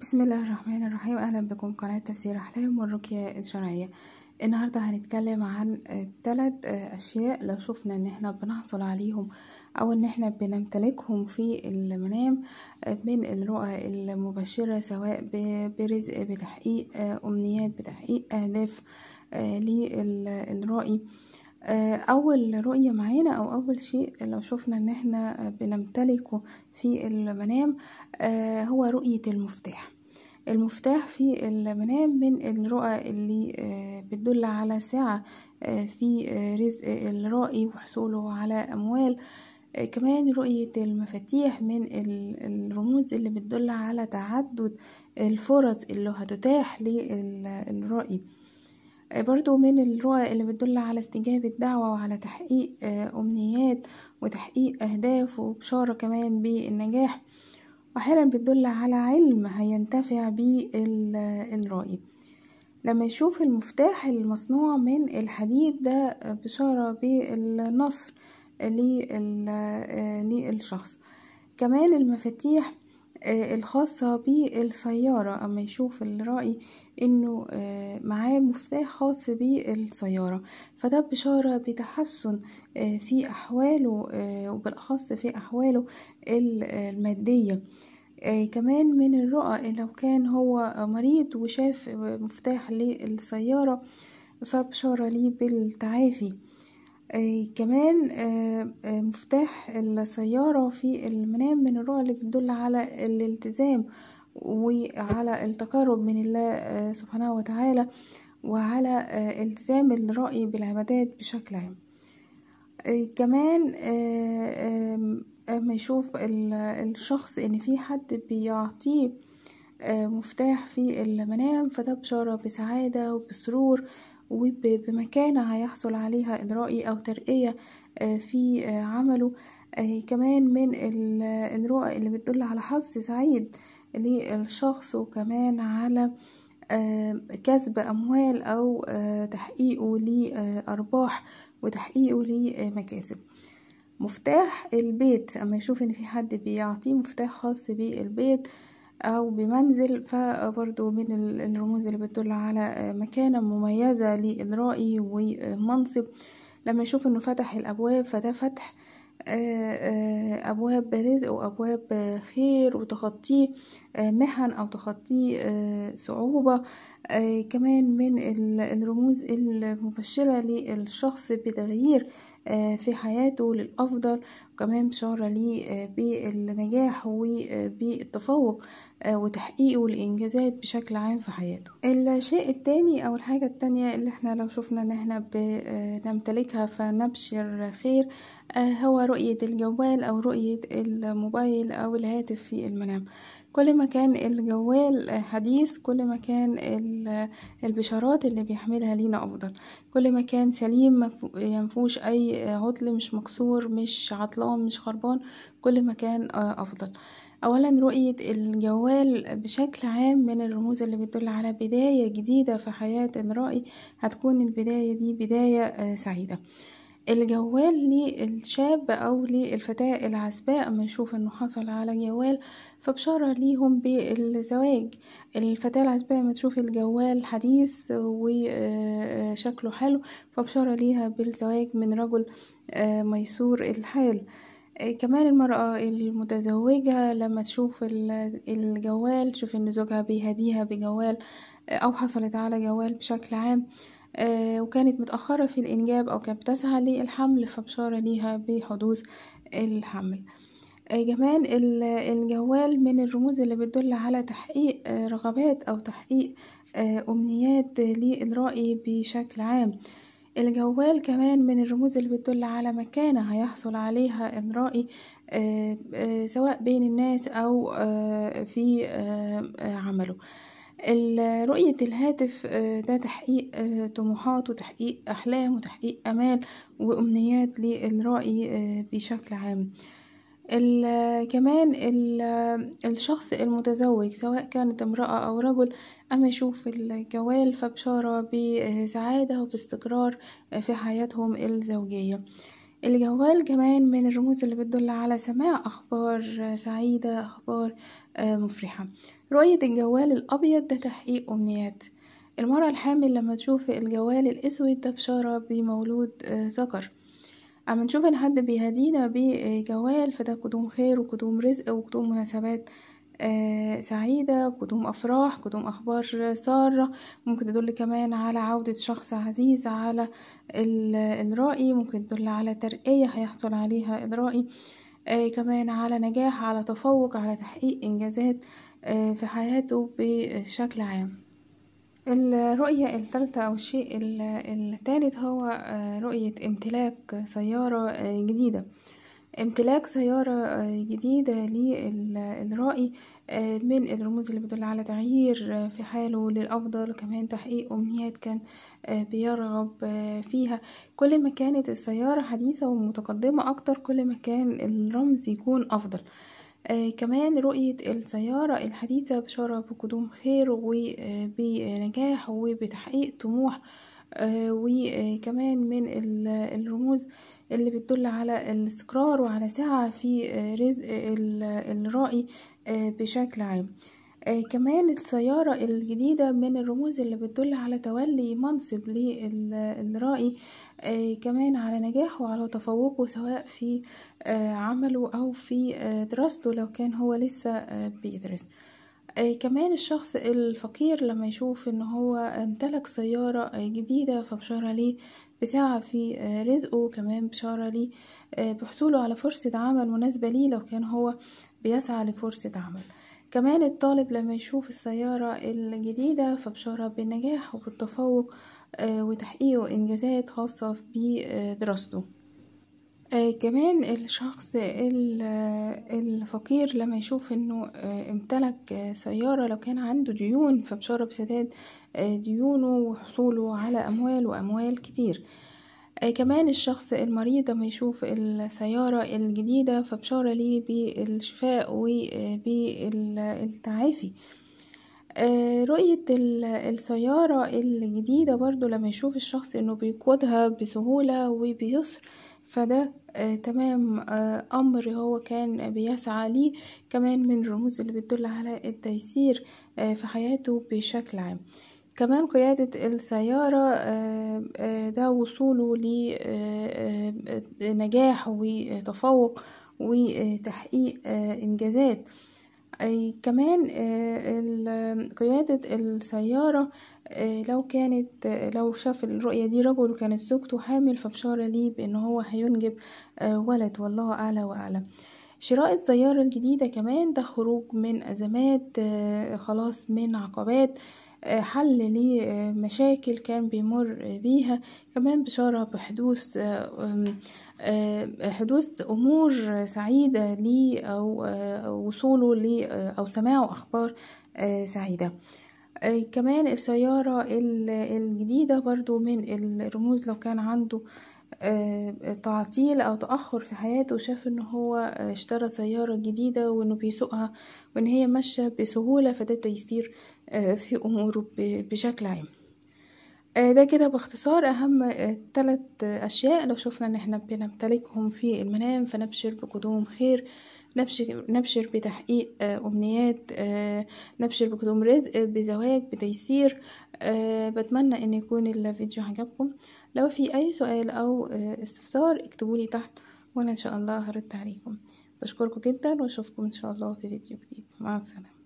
بسم الله الرحمن الرحيم اهلا بكم قناة تفسير احلام والرقية الشرعية النهاردة هنتكلم عن ثلاث اشياء لو شفنا ان احنا بنحصل عليهم او ان احنا بنمتلكهم في المنام من الرؤى المبشرة سواء برزق بتحقيق امنيات بتحقيق اهداف آه، للرأي آه، أول رؤية معانا أو أول شيء لو شفنا إن إحنا بنمتلكه في المنام آه، هو رؤية المفتاح المفتاح في المنام من الرؤى اللي آه، بتدل على سعة في رزق الرائي وحصوله على أموال كمان رؤية المفاتيح من الرموز اللي بتدل على تعدد الفرص اللي هتتاح للرائي آه، برضو من الرؤى اللي بتدل على استجابة دعوة وعلى تحقيق آه، أمنيات وتحقيق أهداف وبشارة كمان بالنجاح وأحيانا بتدل على علم هينتفع بيه لما يشوف المفتاح المصنوع من الحديد ده آه، بشارة بالنصر للشخص كمان المفاتيح آه، الخاصة بالسيارة اما يشوف الرأي انه آه، معاه مفتاح خاص بالسيارة فده بشارة بتحسن آه، في احواله وبالاخص في احواله المادية كمان من الرؤى لو كان هو مريض وشاف مفتاح للسيارة فبشارة ليه بالتعافي آه كمان آه آه مفتاح السيارة في المنام من الرؤى اللي بتدل على الالتزام وعلى التقرب من الله آه، سبحانه وتعالى وعلى آه، التزام الرأي بالعبادات بشكل عام آه، كمان اما يشوف الشخص ان في حد بيعطيه مفتاح في المنام فده بشارة بسعادة وبسرور وبمكانة هيحصل عليها إدرائي أو ترقية آه، في آه، عمله آه، كمان من الرؤى اللي بتدل على حظ سعيد للشخص وكمان على كسب أموال أو تحقيقه لأرباح وتحقيقه لمكاسب مفتاح البيت أما يشوف إن في حد بيعطيه مفتاح خاص بالبيت بي أو بمنزل فبرضو من الرموز اللي بتدل على آه، مكانة مميزة للرأي ومنصب لما يشوف انه فتح الأبواب فده فتح آه، آه، أبواب رزق وأبواب خير وتخطيه محن أو تخطيه صعوبة كمان من الرموز المبشرة للشخص بتغيير آه، في حياته للأفضل وكمان بشارة ليه آه، بالنجاح وبالتفوق آه، وتحقيقه لإنجازات بشكل عام في حياته الشيء التاني أو الحاجة التانية اللي احنا لو شفنا ان احنا بنمتلكها فنبشر خير هو رؤية الجوال أو رؤية الموبايل أو الهاتف في المنام كل ما كان الجوال حديث كل ما كان البشارات اللي بيحملها لينا أفضل كل ما كان سليم ينفوش يعني أي عطل مش مكسور مش عطلان مش خربان كل ما كان أفضل اولا رؤيه الجوال بشكل عام من الرموز اللي بتدل على بدايه جديده في حياه الرأي هتكون البدايه دي بدايه سعيده الجوال للشاب أو للفتاة العزباء أما يشوف إنه حصل على جوال فبشارة ليهم بالزواج الفتاة العزباء ما تشوف الجوال حديث وشكله حلو فبشارة ليها بالزواج من رجل آه، ميسور الحال كمان المرأة المتزوجة لما تشوف الجوال تشوف ان زوجها بيهديها بجوال آه، او حصلت على جوال بشكل عام آه، وكانت متأخرة في الإنجاب أو كانت بتسعى للحمل فبشارة ليها بحدوث الحمل آه، كمان الجوال من الرموز اللي بتدل على تحقيق آه، رغبات أو تحقيق أمنيات للرأي بشكل عام الجوال كمان من الرموز اللي بتدل على مكانة هيحصل عليها الرأي سواء بين الناس أو في عمله رؤية الهاتف آه، ده تحقيق آه، طموحات وتحقيق أحلام وتحقيق أمال وأمنيات للرأي آه، بشكل عام كمان الشخص المتزوج سواء كانت امرأة أو رجل أما يشوف الجوال فبشارة بسعادة وباستقرار في حياتهم الزوجية الجوال كمان من الرموز اللي بتدل على سماع أخبار سعيدة أخبار آه، مفرحة رؤية الجوال الأبيض ده تحقيق أمنيات المرأة الحامل لما تشوف الجوال الأسود ده بشارة بمولود آه، ذكر أما نشوف إن حد بيهدينا بجوال فده قدوم خير وقدوم رزق وقدوم مناسبات آه، سعيدة قدوم أفراح قدوم أخبار سارة ممكن تدل كمان على عودة شخص عزيز على الرائي ممكن تدل على ترقية هيحصل عليها الرائي آه، كمان على نجاح على تفوق على تحقيق إنجازات آه، في حياته بشكل عام الرؤية الثالثة أو الشيء الثالث هو آه، رؤية امتلاك سيارة جديدة امتلاك سيارة آه، جديدة للرائي آه، من الرموز اللي بتدل على تغيير آه، في حاله للأفضل وكمان تحقيق أمنيات كان بيرغب فيها كل ما كانت السيارة حديثة ومتقدمة أكتر كل ما كان الرمز يكون أفضل كمان رؤية السيارة الحديثة بشارة بقدوم خير وبنجاح وبتحقيق طموح وكمان من الرموز اللي بتدل على الاستقرار وعلى سعة في رزق الرائي آه، بشكل عام آه، كمان السيارة الجديدة من الرموز اللي بتدل على تولي منصب للرائي آه، كمان على نجاحه وعلى تفوقه سواء في عمله أو في دراسته لو كان هو لسه بيدرس كمان الشخص الفقير لما يشوف ان هو امتلك سيارة جديدة فبشارة ليه بسعة في آه، رزقه وكمان بشارة لي آه، بحصوله على فرصة عمل مناسبة ليه لو كان هو بيسعى لفرصة عمل كمان الطالب لما يشوف السيارة الجديدة فبشارة بالنجاح وبالتفوق آه، وتحقيق إنجازات خاصة بدراسته آه كمان الشخص الفقير لما يشوف انه آه امتلك آه سيارة لو كان عنده ديون فبشارة بسداد آه، ديونه وحصوله على اموال واموال كتير آه، كمان الشخص المريض لما يشوف السيارة الجديدة فبشارة ليه بالشفاء وبالتعافي آه، رؤية السيارة الجديدة برضو لما يشوف الشخص انه بيقودها بسهولة وبيسر فده آه تمام آه أمر هو كان بيسعى ليه كمان من الرموز اللي بتدل على التيسير آه في حياته بشكل عام كمان قيادة السيارة آه، آه، ده وصوله لنجاح آه، وتفوق وتحقيق إنجازات كمان آه، قيادة السيارة آه، لو كانت لو شاف الرؤية دي رجل وكانت زوجته حامل فبشارة ليه بان هو هينجب آه، ولد والله اعلى واعلم شراء السيارة الجديدة كمان ده خروج من ازمات خلاص من عقبات حل لمشاكل كان بيمر بيها كمان بشارة بحدوث آه، حدوث أمور سعيدة ليه آه، أو وصوله لي آه، أو سماعه أخبار سعيدة كمان السيارة الجديدة برضو من الرموز لو كان عنده تعطيل او تأخر في حياته وشاف ان هو اشترى سيارة جديدة وانه بيسوقها وان هي ماشية بسهولة فده تيسير في اموره بشكل عام آه، ده كده باختصار أهم آه، تلت أشياء لو شفنا إن احنا بنمتلكهم في المنام فنبشر بقدوم خير نبشر, بتحقيق آه، أمنيات نبشر بقدوم رزق بزواج بتيسير بتمنى إن يكون الفيديو عجبكم لو في أي سؤال أو استفسار اكتبولي تحت وأنا إن شاء الله هرد عليكم بشكركم جدا وأشوفكم إن شاء الله في فيديو جديد مع السلامة